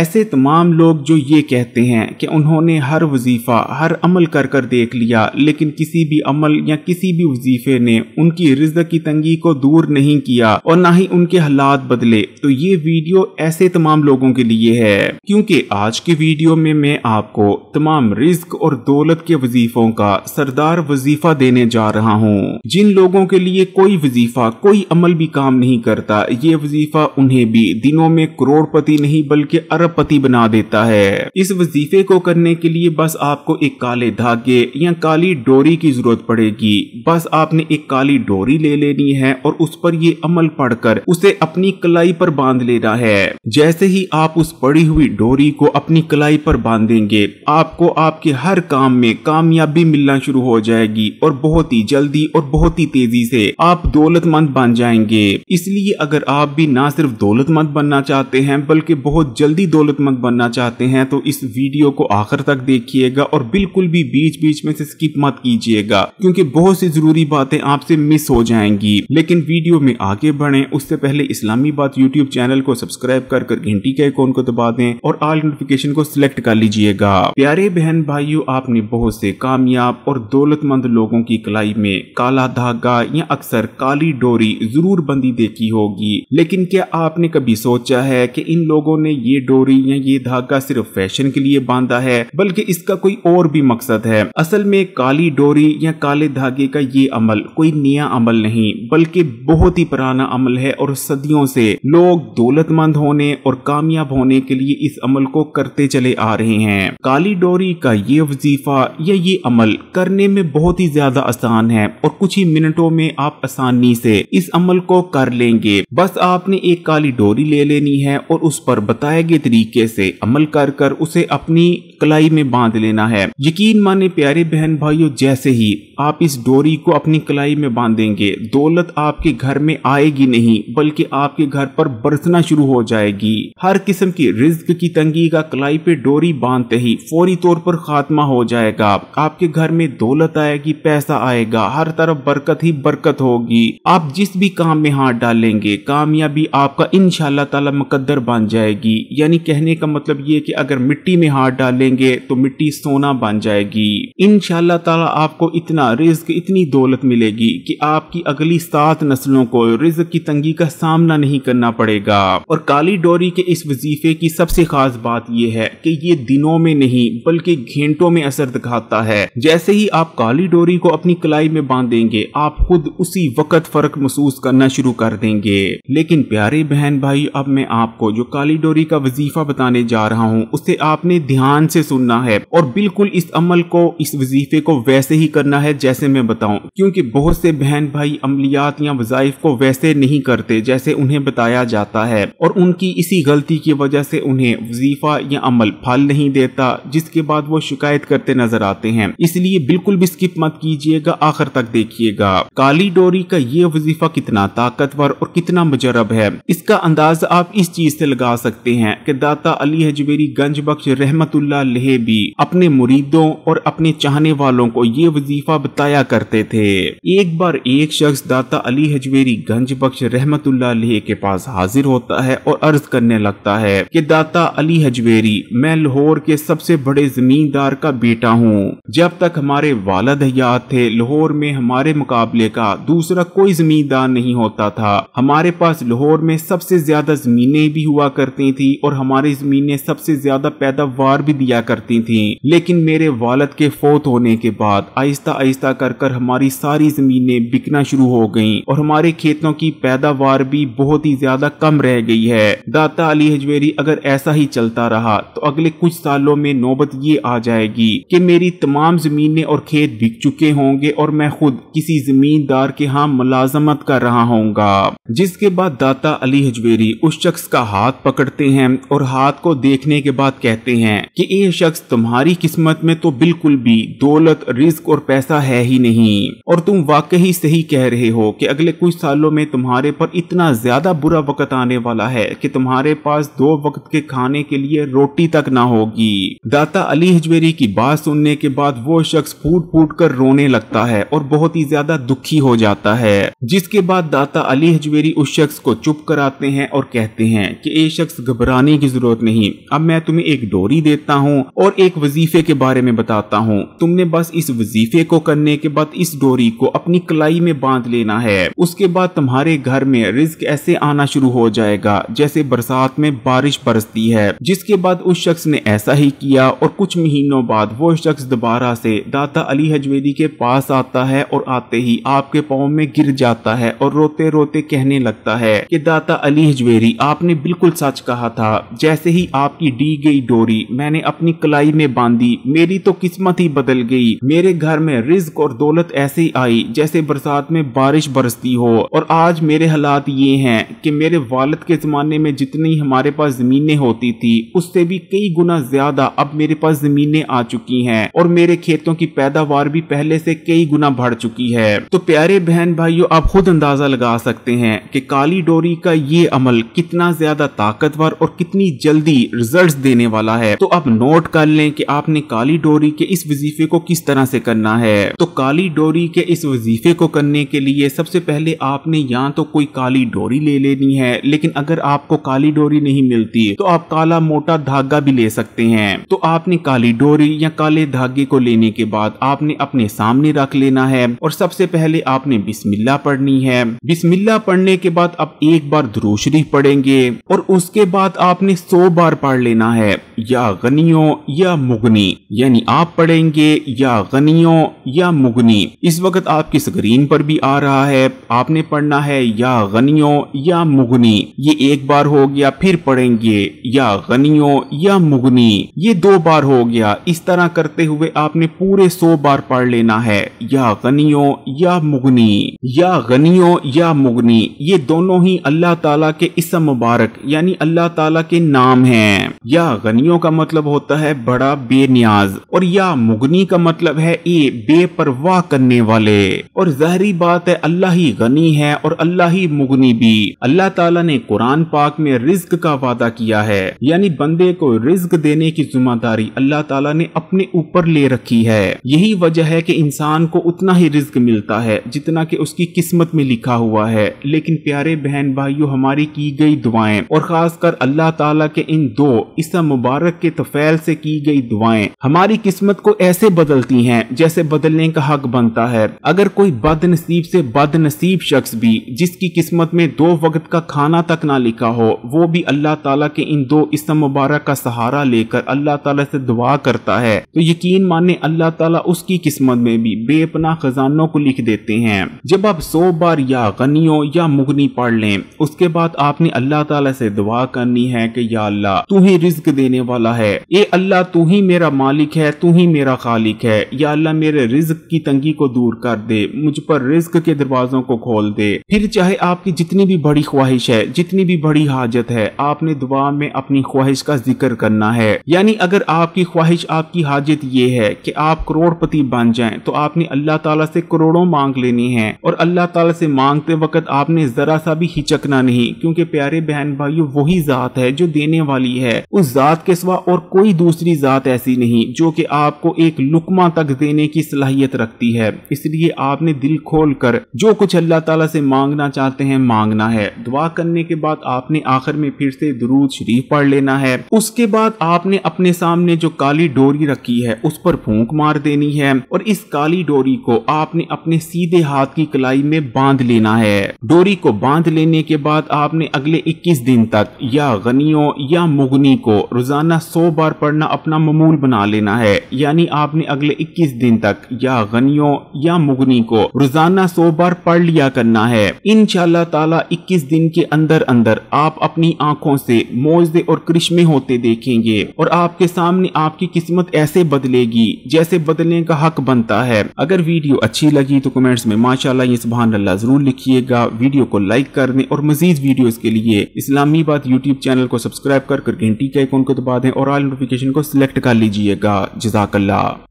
ऐसे तमाम लोग जो ये कहते हैं कि उन्होंने हर वजीफ़ा हर अमल कर कर देख लिया लेकिन किसी भी अमल या किसी भी वजीफे ने उनकी रिज की तंगी को दूर नहीं किया और ना ही उनके हालात बदले तो ये वीडियो ऐसे तमाम लोगों के लिए है क्योंकि आज की वीडियो में मैं आपको तमाम रिस्क और दौलत के वजीफों का सरदार वजीफा देने जा रहा हूँ जिन लोगों के लिए कोई वजीफा कोई अमल भी काम नहीं करता ये वजीफा उन्हें भी दिनों में करोड़पति नहीं बल्कि अरबपति बना देता है इस वजीफे को करने के लिए बस आपको एक काले धागे या काली डोरी की जरूरत पड़ेगी बस आपने एक काली डोरी ले लेनी है और उस पर ये अमल पढ़कर उसे अपनी कलाई पर बांध लेना है जैसे ही आप उस पड़ी हुई डोरी को अपनी कलाई पर बांधेंगे आपको आपके हर काम में कामयाबी मिलना शुरू हो जाएगी और बहुत ही जल्दी और बहुत ही तेजी से आप दौलतमंद बन जाएंगे इसलिए अगर आप भी ना सिर्फ दौलतमंद बनना चाहते हैं बल्कि बहुत जल्दी दौलतमंद बनना चाहते हैं तो इस वीडियो को आखिर तक देखिएगा और बिल्कुल भी बीच बीच में से स्किप मत कीजिएगा क्योंकि बहुत सी जरूरी बातें आपसे मिस हो जाएंगी लेकिन वीडियो में आगे बढ़े उससे पहले इस्लामी बात यूट्यूब चैनल को सब्सक्राइब कर कर घंटी के आइकॉन को दबा दें और आल नोटिफिकेशन को सिलेक्ट कर लीजिएगा प्यारे बहन भाइयों आपने बहुत से कामयाब और दौलतमंद लोगों की कलाई में काला धागा या अक्सर काली डोरी जरूर बंदी देखी होगी लेकिन क्या आपने कभी सोचा है कि इन लोगों ने ये डोरी रही या ये धागा सिर्फ फैशन के लिए बांधा है बल्कि इसका कोई और भी मकसद है असल में काली डोरी या काले धागे का ये अमल कोई नया अमल नहीं बल्कि बहुत ही पुराना अमल है और सदियों से लोग दौलतमंद होने और कामयाब होने के लिए इस अमल को करते चले आ रहे हैं काली डोरी का ये वजीफा या ये अमल करने में बहुत ही ज्यादा आसान है और कुछ ही मिनटों में आप आसानी से इस अमल को कर लेंगे बस आपने एक काली डोरी ले लेनी है और उस पर बताए गए तरीके से अमल कर कर उसे अपनी कलाई में बांध लेना है यकीन माने प्यारे बहन भाइयों जैसे ही आप इस डोरी को अपनी कलाई में बांधेंगे दौलत आपके घर में आएगी नहीं बल्कि आपके घर पर बरसना शुरू हो जाएगी हर किस्म की रिज्क की तंगी का कलाई पे डोरी बांधते ही फौरी तौर पर खात्मा हो जाएगा आपके घर में दौलत आएगी पैसा आएगा हर तरफ बरकत ही बरकत होगी आप जिस भी काम में हाथ डालेंगे कामयाबी आपका इन ताला मुकद्दर बन जाएगी यानी कहने का मतलब ये कि अगर मिट्टी में हाथ डालेंगे तो मिट्टी सोना बन जाएगी इन आपको इतना रिज्क इतनी दौलत मिलेगी कि आपकी अगली सात नस्लों को रिज्क की तंगी का सामना नहीं करना पड़ेगा और काली डोरी के इस वजीफे की सबसे खास बात यह है कि ये दिनों में नहीं बल्कि घंटों में असर दिखाता है जैसे ही आप काली डोरी को अपनी कलाई में बांधेंगे आप खुद उसी वक्त फर्क महसूस करना शुरू कर देंगे लेकिन प्यारे बहन भाई अब मैं आपको जो काली डोरी का वजीफ वजीफा बताने जा रहा हूँ उसे आपने ध्यान से सुनना है और बिल्कुल इस अमल को इस वजीफे को वैसे ही करना है जैसे मैं बताऊँ क्योंकि बहुत से बहन भाई अमलियात या वजाइफ को वैसे नहीं करते जैसे उन्हें बताया जाता है और उनकी इसी गलती की वजह से उन्हें वजीफा या अमल फल नहीं देता जिसके बाद वो शिकायत करते नजर आते हैं इसलिए बिल्कुल भी स्किप मत कीजिएगा आखिर तक देखिएगा काली डोरी का ये वजीफा कितना ताकतवर और कितना मुजरब है इसका अंदाज आप इस चीज से लगा सकते हैं कि के दाता अली हजवेरी गंज बख्श रहमतुल्ला भी अपने मुरीदों और अपने चाहने वालों को ये वजीफा बताया करते थे एक बार एक शख्स दाता अली हजवेरी गंज बख्श रहमतुल्ला लेह के पास हाजिर होता है और अर्ज करने लगता है कि दाता अली हजवेरी मैं लाहौर के सबसे बड़े जमींदार का बेटा हूँ जब तक हमारे वालद हयात थे लाहौर में हमारे मुकाबले का दूसरा कोई जमींदार नहीं होता था हमारे पास लाहौर में सबसे ज्यादा जमीने भी हुआ करती थी और हमारी जमीन ने सबसे ज्यादा पैदावार भी दिया करती थी लेकिन मेरे वालद के फोत होने के बाद आहिस्ता आहिस्ता कर कर हमारी सारी जमीने बिकना शुरू हो गयी और हमारे खेतों की पैदावार भी बहुत ही ज्यादा कम रह गई है दाता अली हजवेरी अगर ऐसा ही चलता रहा तो अगले कुछ सालों में नौबत ये आ जाएगी कि मेरी तमाम जमीने और खेत बिक चुके होंगे और मैं खुद किसी जमींदार के यहाँ मुलाजमत कर रहा होऊंगा जिसके बाद दाता अली हजवेरी उस शख्स का हाथ पकड़ते हैं और हाथ को देखने के बाद कहते हैं कि ये शख्स तुम्हारी किस्मत में तो बिल्कुल भी दौलत रिस्क और पैसा है ही नहीं और तुम वाकई सही कह रहे हो कि अगले कुछ सालों में तुम्हारे पर इतना ज्यादा बुरा वक्त आने वाला है कि तुम्हारे पास दो वक्त के खाने के लिए रोटी तक ना होगी दाता अली हजवेरी की बात सुनने के बाद वो शख्स फूट फूट कर रोने लगता है और बहुत ही ज्यादा दुखी हो जाता है जिसके बाद दाता अली हजवेरी उस शख्स को चुप कराते हैं और कहते हैं कि ये शख्स घबराने की जरूरत नहीं अब मैं तुम्हें एक डोरी देता हूँ और एक वजीफे के बारे में बताता हूँ तुमने बस इस वजीफे को करने के बाद इस डोरी को अपनी कलाई में बांध लेना है उसके बाद तुम्हारे घर में रिस्क ऐसे आना शुरू हो जाएगा जैसे बरसात में बारिश बरसती है जिसके बाद उस शख्स ने ऐसा ही किया और कुछ महीनों बाद वो शख्स दोबारा से दाता अली हजवेदी के पास आता है और आते ही आपके पाँव में गिर जाता है और रोते रोते कहने लगता है कि दाता अली हजवेरी आपने बिल्कुल सच कहा था जैसे ही आपकी डी गई डोरी मैंने अपनी कलाई में बांधी मेरी तो किस्मत ही बदल गई मेरे घर में रिज्क और दौलत ऐसे आई जैसे बरसात में बारिश बरसती हो और आज मेरे हालात ये हैं कि मेरे वालद के ज़माने में जितनी हमारे पास ज़मीनें होती थी उससे भी कई गुना ज़्यादा अब मेरे पास ज़मीनें आ चुकी हैं और मेरे खेतों की पैदावार भी पहले से कई गुना बढ़ चुकी है तो प्यारे बहन भाइयों आप खुद अंदाज़ा लगा सकते हैं कि काली डोरी का ये अमल कितना ज़्यादा ताकतवर और कितनी इतनी जल्दी रिजल्ट देने वाला है तो आप नोट कर लें कि आपने काली डोरी के इस वजीफे को किस तरह से करना है तो काली डोरी के इस वजीफे को करने के लिए सबसे पहले आपने या तो कोई काली डोरी ले लेनी है लेकिन अगर आपको काली डोरी नहीं मिलती तो आप काला मोटा धागा भी ले सकते हैं तो आपने काली डोरी या काले धागे को लेने के बाद आपने अपने सामने रख लेना है और सबसे पहले आपने बिस्मिल्ला पढ़नी है बिस्मिल्ला पढ़ने के बाद आप एक बार ध्रुशरी पढ़ेंगे और उसके बाद आपने आपने सौ बार पढ़ लेना है या गनियों या मुगनी यानी आप पढ़ेंगे या गनियों या मुगनी इस वक्त आपकी स्क्रीन पर भी आ रहा है आपने पढ़ना है या गनियों या मुगनी ये एक बार हो गया फिर पढ़ेंगे या गनियों या मुगनी ये दो बार हो गया इस तरह करते हुए आपने पूरे सौ बार पढ़ लेना है या गनियों या मुगनी या गनियों या मुगनी ये दोनों ही अल्लाह तला के इसम मुबारक यानी अल्लाह के के नाम हैं या गनियों का मतलब होता है बड़ा बेनियाज और या मुगनी का मतलब है ए बेपरवाह करने वाले और जहरी बात है अल्लाह ही गनी है और अल्लाह ही मुगनी भी अल्लाह ताला ने कुरान पाक में रिज्क का वादा किया है यानी बंदे को रिज्क देने की जिम्मेदारी अल्लाह ताला ने अपने ऊपर ले रखी है यही वजह है कि इंसान को उतना ही रिज्क मिलता है जितना कि उसकी किस्मत में लिखा हुआ है लेकिन प्यारे बहन भाइयों हमारी की गई दुआएं और खासकर अल्लाह ताला के इन दो इस मुबारक के तफेल से की गई दुआएं हमारी किस्मत को ऐसे बदलती हैं जैसे बदलने का हक बनता है अगर कोई बदनसीब से बदनसीब शख्स भी जिसकी किस्मत में दो वक्त का खाना तक ना लिखा हो वो भी अल्लाह तला के इन दो इस मुबारक का सहारा लेकर अल्लाह तला से दुआ करता है तो यकीन माने अल्लाह तला उसकी किस्मत में भी बेपना खजानों को लिख देते हैं जब आप सौ बार या गनियों या मुगनी पढ़ लें उसके बाद आपने अल्लाह ताला से दुआ करनी है की या अल्लाह तू ही रिस्क देने वाला है ए अल्लाह तू ही मेरा मालिक है तू ही मेरा खालिक है या अल्लाह मेरे रिस्क की तंगी को दूर कर दे मुझ पर रिस्क के दरवाजों को खोल दे फिर चाहे आपकी जितनी भी बड़ी ख्वाहिश है जितनी भी बड़ी हाजत है आपने दुआ में अपनी ख्वाहिश का जिक्र करना है यानी अगर आपकी ख्वाहिश आपकी हाजत ये है कि आप करोड़पति बन जाएं तो आपने अल्लाह ताला से करोड़ों मांग लेनी है और अल्लाह ताला से मांगते वक्त आपने जरा सा भी हिचकना नहीं क्योंकि प्यारे बहन भाइयों वही जात है जो जो देने वाली है उस जात के सिवा और कोई दूसरी जात ऐसी नहीं जो कि आपको एक लुकमा तक देने की सलाहियत रखती है इसलिए आपने दिल खोल कर जो कुछ अल्लाह ताला से मांगना चाहते हैं मांगना है दुआ करने के बाद आपने आखिर में फिर से दरूद शरीफ पढ़ लेना है उसके बाद आपने अपने सामने जो काली डोरी रखी है उस पर फूंक मार देनी है और इस काली डोरी को आपने अपने सीधे हाथ की कलाई में बांध लेना है डोरी को बांध लेने के बाद आपने अगले 21 दिन तक या गनी मुगनियों या मुगनी को रोज़ाना 100 बार पढ़ना अपना ममूल बना लेना है यानी आपने अगले 21 दिन तक या गनियों या मुगनी को रोज़ाना 100 बार पढ़ लिया करना है इन ताला 21 दिन के अंदर अंदर आप अपनी आंखों से मोजे और करिश्मे होते देखेंगे और आपके सामने आपकी किस्मत ऐसे बदलेगी जैसे बदलने का हक बनता है अगर वीडियो अच्छी लगी तो कमेंट्स में माशाला ये सुबह अल्लाह जरूर लिखिएगा वीडियो को लाइक करने और मजीद वीडियो के लिए इस्लामी बात यूट्यूब चैनल को सब्सक्राइब कर घंटी के आइकॉन को दबा दें और आल नोटिफिकेशन को सिलेक्ट कर लीजिएगा जजाकल्ला